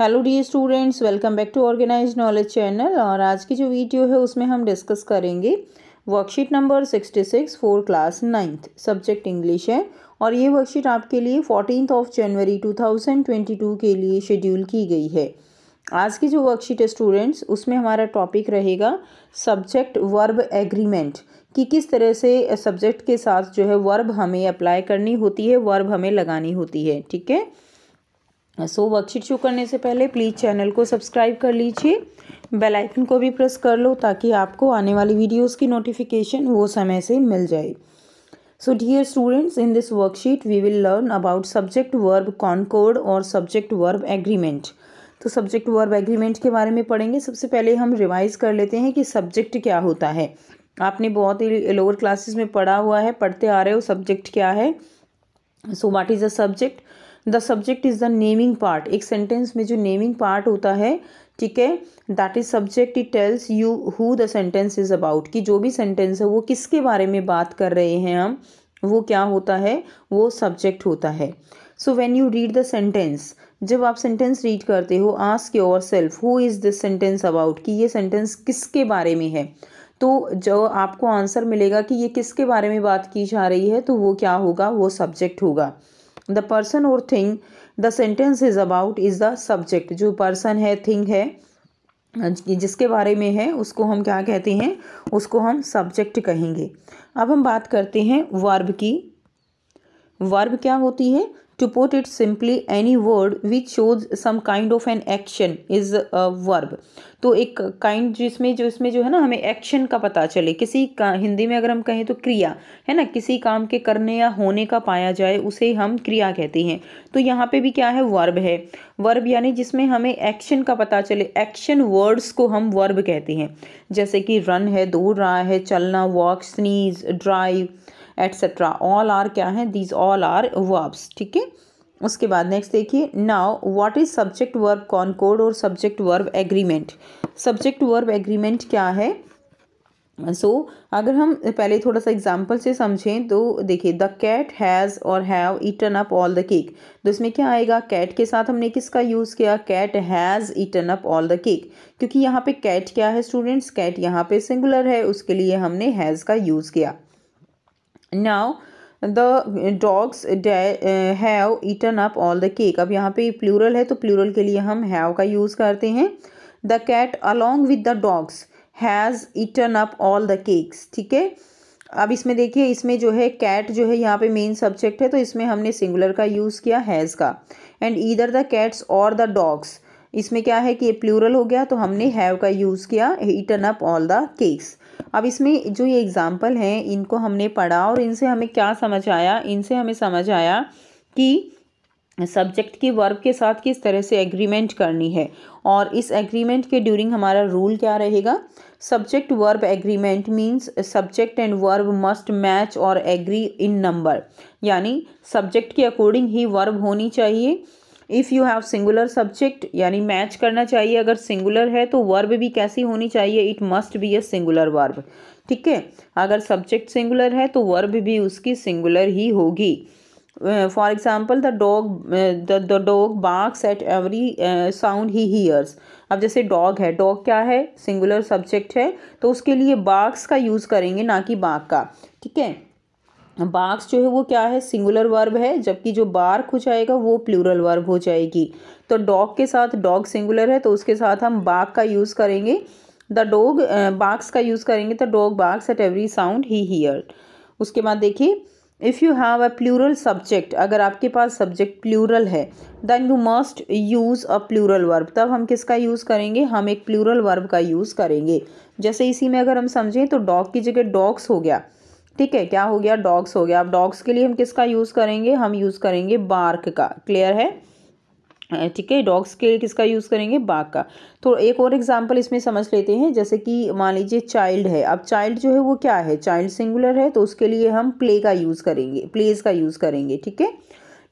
Hello the students welcome back to organize knowledge channel और आज की जो वीडियो है उसमें हम डिस्कस करेंगे worksheet number sixty six four class ninth subject English है और ये वर्कशीट आपके लिए fourteen of January two thousand twenty two के लिए शेड्यूल की गई है आज की जो वर्कशीट है स्टूडेंट्स उसमें हमारा टॉपिक रहेगा सब्जेक्ट वर्ब एग्रीमेंट कि किस तरह से सब्जेक्ट के साथ जो है वर्ब हमें अप्लाई करनी होती है वर्ब हमें लगानी होती है ठीक है सो वर्कशीट शुरू करने से पहले प्लीज़ चैनल को सब्सक्राइब कर लीजिए बेल आइकन को भी प्रेस कर लो ताकि आपको आने वाली वीडियोस की नोटिफिकेशन वो समय से मिल जाए so dear students in this worksheet we will learn about subject verb concord और सब्जेक्ट वर्ब एग्रीमेंट तो सब्जेक्ट वर्ब एग्रीमेंट के बारे में पढ़ेंगे सबसे पहले हम रिवाइज़ कर लेते हैं कि सब्जेक्ट क्या होता है आपने बहुत ही लोअर क्लासेस में पढ़ा हुआ है पढ़ते आ रहे हो सब्जेक्ट क्या है so what is a subject the subject is the naming part एक सेंटेंस में जो नेमिंग पार्ट होता है ठीक है that is subject it tells you who the sentence is about कि जो भी सेंटेंस है वो किसके बारे में बात कर रहे हैं हम वो क्या होता है वो सब्जेक्ट होता है so when you read the sentence जब आप सेंटेंस रीड करते हो ask yourself who is this sentence about कि ये सेंटेंस किसके बारे में है तो जो आपको आंसर मिलेगा कि ये किसके बारे में बात की जा रही है तो वो क्या होगा वो सब्जेक्ट होगा the person or thing the sentence is about is the subject जो पर्सन है थिंग है जिसके बारे में है उसको हम क्या कहते हैं उसको हम सब्जेक्ट कहेंगे अब हम बात करते हैं वर्ब की वर्ब क्या होती है To put it simply, any word which shows some kind of an action is a verb. तो एक काइंड जिसमें जो इसमें जो है ना हमें एक्शन का पता चले किसी का हिंदी में अगर हम कहें तो क्रिया है ना किसी काम के करने या होने का पाया जाए उसे हम क्रिया कहते हैं तो यहाँ पे भी क्या है वर्ब है वर्ब यानी जिसमें हमें एक्शन का पता चले एक्शन वर्ड्स को हम वर्ब कहते हैं जैसे कि रन है दौड़ रहा है चलना walk sneeze drive etcetera all are क्या है दीज ऑल आर वर्ब्स ठीक है उसके बाद नेक्स्ट देखिए now what is subject verb concord और subject verb agreement subject verb agreement क्या है सो so, अगर हम पहले थोड़ा सा एग्जाम्पल से समझें तो देखिए the cat has or have eaten up all the cake तो इसमें क्या आएगा कैट के साथ हमने किसका यूज़ किया cat has eaten up all the cake क्योंकि यहाँ पे कैट क्या है स्टूडेंट्स कैट यहाँ पे सिंगुलर है उसके लिए हमने हैज़ का यूज़ किया now the dogs have eaten up all the cake अब यहाँ पे प्लूरल है तो प्लूरल के लिए हम हैव का यूज़ करते हैं the cat along with the dogs has eaten up all the cakes ठीक है अब इसमें देखिए इसमें जो है कैट जो है यहाँ पे मेन सब्जेक्ट है तो इसमें हमने सिंगुलर का यूज़ किया हैज़ का and either the cats or the dogs इसमें क्या है कि ये प्लूरल हो गया तो हमने हैव का यूज़ किया eaten up all the cakes अब इसमें जो ये एग्ज़ाम्पल हैं इनको हमने पढ़ा और इनसे हमें क्या समझ आया इनसे हमें समझ आया कि सब्जेक्ट के वर्ब के साथ किस तरह से एग्रीमेंट करनी है और इस एग्रीमेंट के ड्यूरिंग हमारा रूल क्या रहेगा subject verb agreement means subject and verb must match or agree in number यानी सब्जेक्ट के अकॉर्डिंग ही वर्ब होनी चाहिए if you have singular subject यानी मैच करना चाहिए अगर सिंगुलर है तो वर्ब भी कैसी होनी चाहिए it must be a singular verb ठीक है अगर सब्जेक्ट सिंगुलर है तो वर्ब भी उसकी सिंगुलर ही होगी for example the dog the dog barks at every sound he hears अब जैसे डॉग है डॉग क्या है सिंगुलर सब्जेक्ट है तो उसके लिए बाग्स का यूज़ करेंगे ना कि बाग का ठीक है बाक्स जो है वो क्या है सिंगुलर वर्ब है जबकि जो बार्क हो जाएगा वो प्लूरल वर्ब हो जाएगी तो डॉग के साथ डॉग सिंगुलर है तो उसके साथ हम बाग का यूज़ करेंगे द डोग बाक्स का यूज़ करेंगे तो dog barks at every sound he hear उसके बाद देखिए if you have a plural subject अगर आपके पास सब्जेक्ट प्लूरल है then you must use a plural verb तब हम किसका यूज़ करेंगे हम एक प्लूरल वर्ब का यूज़ करेंगे जैसे इसी में अगर हम समझें तो डॉग की जगह डॉग्स हो गया ठीक है क्या हो गया डॉग्स हो गया अब डॉग्स के लिए हम किसका यूज़ करेंगे हम यूज़ करेंगे बार्क का क्लियर है ठीक है डॉग्स के लिए किसका यूज़ करेंगे बाघ का तो एक और एग्जांपल इसमें समझ लेते हैं जैसे कि मान लीजिए चाइल्ड है अब चाइल्ड जो है वो क्या है चाइल्ड सिंगुलर है तो उसके लिए हम प्ले का यूज़ करेंगे प्लेज का यूज़ करेंगे ठीक है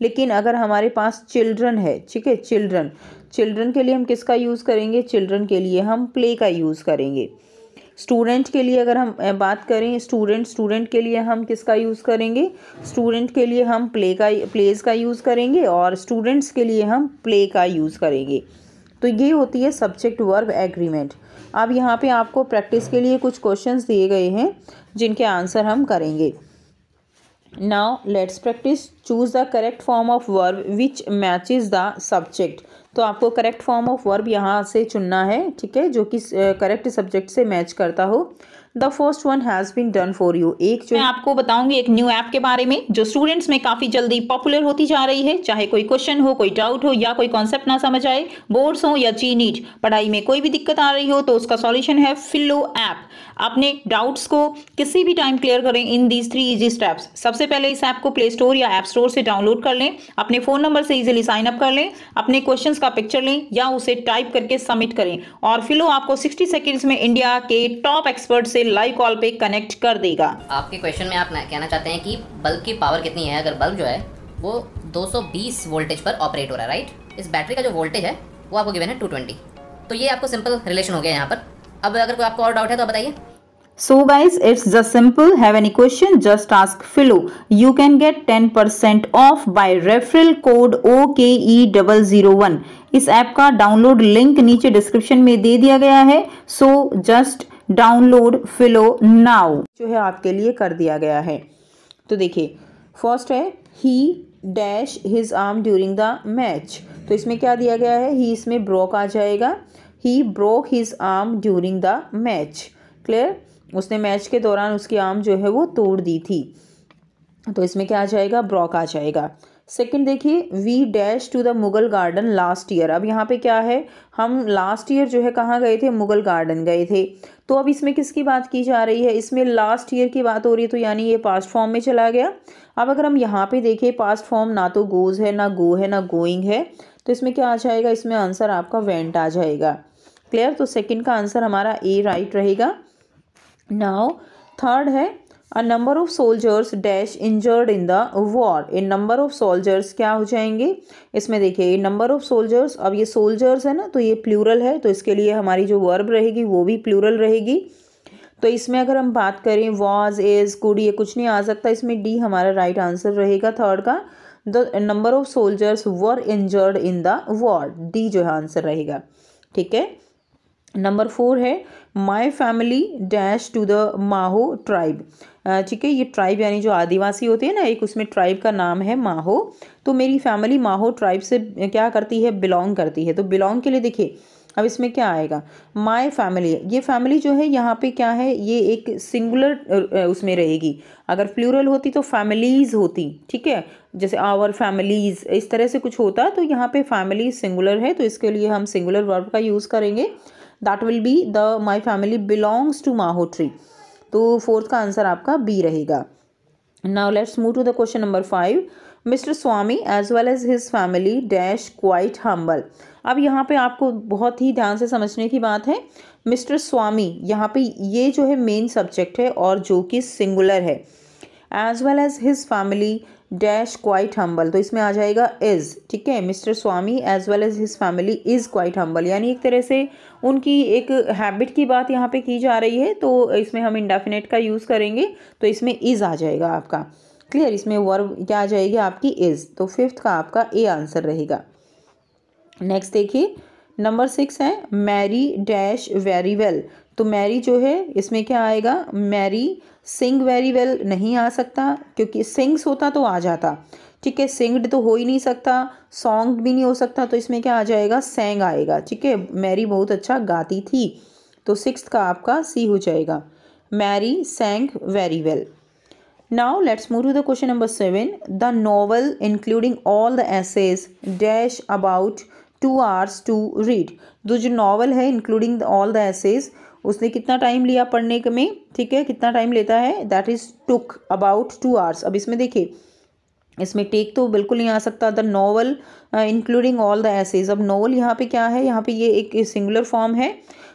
लेकिन अगर हमारे पास चिल्ड्रन है ठीक है चिल्ड्रन चिल्ड्रन के लिए हम किसका यूज़ करेंगे चिल्ड्रन के लिए हम प्ले का यूज़ करेंगे स्टूडेंट के लिए अगर हम बात करें स्टूडेंट स्टूडेंट के लिए हम किसका यूज़ करेंगे स्टूडेंट के लिए हम प्ले का प्लेज का यूज़ करेंगे और स्टूडेंट्स के लिए हम प्ले का यूज़ करेंगे तो ये होती है सब्जेक्ट वर्ब एग्रीमेंट अब यहाँ पे आपको प्रैक्टिस के लिए कुछ क्वेश्चंस दिए गए हैं जिनके आंसर हम करेंगे now let's practice choose the correct form of verb which matches the subject तो आपको करेक्ट फॉर्म ऑफ वर्ब यहाँ से चुनना है ठीक है जो कि करेक्ट सब्जेक्ट से मैच करता हो the first one has been done for you एक जो मैं आपको बताऊंगी एक न्यू ऐप के बारे में जो स्टूडेंट्स में काफी जल्दी पॉपुलर होती जा रही है चाहे कोई क्वेश्चन हो कोई डाउट हो या कोई कॉन्सेप्ट ना समझ आए बोर्ड्स हो या ची नीट पढ़ाई में कोई भी दिक्कत आ रही हो तो उसका सॉल्यूशन है फिलो ऐप अपने डाउट्स को किसी भी टाइम क्लियर करें in these three easy steps सबसे पहले इस ऐप को प्ले स्टोर या ऐप स्टोर से डाउनलोड कर लें अपने फ़ोन नंबर से इजिली साइन अप कर लें अपने क्वेश्चन का पिक्चर लें या उसे टाइप करके सबमिट करें और फिलो आपको सिक्सटी सेकेंड्स में इंडिया के टॉप एक्सपर्ट से लाइव कॉल पे कनेक्ट कर देगा आपके क्वेश्चन में आप कहना चाहते हैं कि बल्ब की पावर कितनी है अगर बल्ब जो है वो 220 वोल्टेज पर ऑपरेट हो रहा है राइट इस बैटरी का जो वोल्टेज है वो आपको गिवन है 220 तो ये आपको सिंपल रिलेशन हो गया यहाँ पर अब अगर कोई आपको और डाउट है तो आप बताइए So guys, it's just simple. Have any question? Just ask Philo. You can get 10% off by referral code OKE001. इस ऐप का डाउनलोड लिंक नीचे डिस्क्रिप्शन में दे दिया गया है so just download Filo now जो है आपके लिए कर दिया गया है तो देखिए फर्स्ट है he dash his arm during the match तो इसमें क्या दिया गया है ही इसमें ब्रोक आ जाएगा he broke his arm during the match clear उसने मैच के दौरान उसकी आर्म जो है वो तोड़ दी थी तो इसमें क्या आ जाएगा ब्रॉक आ जाएगा सेकंड देखिए we dash to the Mughal garden last year अब यहाँ पे क्या है हम लास्ट ईयर जो है कहाँ गए थे मुगल गार्डन गए थे तो अब इसमें किसकी बात की जा रही है इसमें लास्ट ईयर की बात हो रही है तो यानी ये पास्ट फॉर्म में चला गया अब अगर हम यहाँ पे देखें पास्ट फॉर्म ना तो गोज़ है ना गो है ना गोइंग है तो इसमें क्या आ जाएगा इसमें आंसर आपका वेंट आ जाएगा क्लियर तो सेकेंड का आंसर हमारा ए राइट रहेगा नाव थर्ड है a number of soldiers dash injured in the war a number of soldiers क्या हो जाएंगे इसमें देखिए ये नंबर ऑफ सोल्जर्स अब ये सोल्जर्स है ना तो ये प्लूरल है तो इसके लिए हमारी जो वर्ब रहेगी वो भी प्लूरल रहेगी तो इसमें अगर हम बात करें वॉज इज कुड ये कुछ नहीं आ सकता इसमें डी हमारा राइट आंसर रहेगा थर्ड का the number of soldiers were injured in the war D जो है आंसर रहेगा ठीक है नंबर फोर है my family dash to the Maho tribe ठीक है ये ट्राइब यानी जो आदिवासी होते हैं ना एक उसमें ट्राइब का नाम है माहो तो मेरी फैमिली माहो ट्राइब से क्या करती है बिलोंग करती है तो बिलोंग के लिए देखिए अब इसमें क्या आएगा माय फैमिली ये फैमिली जो है यहाँ पे क्या है ये एक सिंगुलर उसमें रहेगी अगर प्लूरल होती तो फैमिलीज़ होती ठीक है जैसे आवर फैमिलीज़ इस तरह से कुछ होता तो यहाँ पे फैमिली सिंगुलर है तो इसके लिए हम सिंगुलर वर्ब का यूज़ करेंगे that will be the my family belongs to Maho tribe तो फोर्थ का आंसर आपका बी रहेगा now let's move to the question number five mister Swami as well as his family dash quite humble अब यहाँ पे आपको बहुत ही ध्यान से समझने की बात है मिस्टर स्वामी यहाँ पे ये जो है मेन सब्जेक्ट है और जो कि सिंगुलर है as well as his family dash quite humble तो इसमें आ जाएगा इज़ ठीक है mister Swami as well as his family is quite humble यानी एक तरह से उनकी एक हैबिट की बात यहाँ पे की जा रही है तो इसमें हम इंडेफिनेट का यूज़ करेंगे तो इसमें इज़ आ जाएगा आपका क्लियर इसमें वर्ब क्या आ जाएगी आपकी इज़ तो फिफ्थ का आपका ए आंसर रहेगा नेक्स्ट देखिए नंबर सिक्स है मैरी डैश वेरी वेल तो मैरी जो है इसमें क्या आएगा मैरी सिंग वेरी वेल नहीं आ सकता क्योंकि सिंग्स होता तो आ जाता ठीक है सिंगड तो हो ही नहीं सकता सॉन्ग भी नहीं हो सकता तो इसमें क्या आ जाएगा सेंग आएगा ठीक है मैरी बहुत अच्छा गाती थी तो सिक्स का आपका सी हो जाएगा Mary sang very well now let's move to the question number seven the novel including all the essays dash about two hours to read तो जो नॉवल है इंक्लूडिंग ऑल द एसेज उसने कितना time लिया पढ़ने में ठीक है कितना टाइम लेता है that is took about two hours अब इसमें देखिए इसमें टेक तो बिल्कुल नहीं आ सकता the novel including all the essays अब नॉवल यहाँ पे क्या है यहाँ पे ये एक सिंगुलर फॉर्म है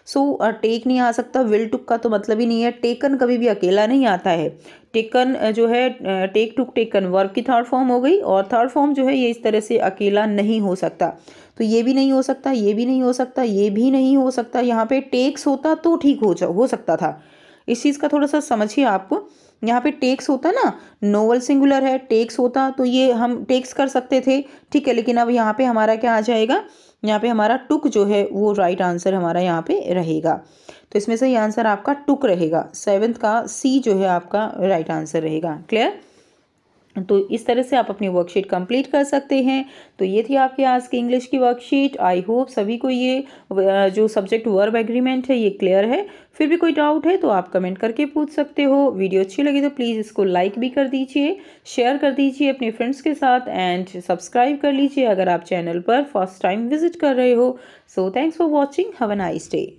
सो so, टेक uh, नहीं आ सकता विल टुक का तो मतलब ही नहीं है टेकन कभी भी अकेला नहीं आता है टेकन uh, जो है टेक टुक टेकन वर्क की थर्ड फॉर्म हो गई और थर्ड फॉर्म जो है ये इस तरह से अकेला नहीं हो सकता तो ये भी नहीं हो सकता ये भी नहीं हो सकता ये भी नहीं हो सकता यहाँ पे टेक्स होता तो ठीक हो जा हो सकता था इस चीज़ का थोड़ा सा समझिए आपको यहाँ पे टेक्स होता ना नोवल सिंगुलर है टेक्स होता तो ये हम टेक्स कर सकते थे ठीक है लेकिन अब यहाँ पे हमारा क्या आ जाएगा यहाँ पे हमारा टुक जो है वो राइट आंसर हमारा यहाँ पे रहेगा तो इसमें से ये आंसर आपका टुक रहेगा सेवन्थ का सी जो है आपका राइट आंसर रहेगा क्लियर तो इस तरह से आप अपनी वर्कशीट कंप्लीट कर सकते हैं तो ये थी आपके आज की इंग्लिश की वर्कशीट आई होप सभी को ये जो सब्जेक्ट वर्ब एग्रीमेंट है ये क्लियर है फिर भी कोई डाउट है तो आप कमेंट करके पूछ सकते हो वीडियो अच्छी लगी तो प्लीज़ इसको लाइक भी कर दीजिए शेयर कर दीजिए अपने फ्रेंड्स के साथ एंड सब्सक्राइब कर लीजिए अगर आप चैनल पर फर्स्ट टाइम विजिट कर रहे हो so thanks for watching have a आई स्टे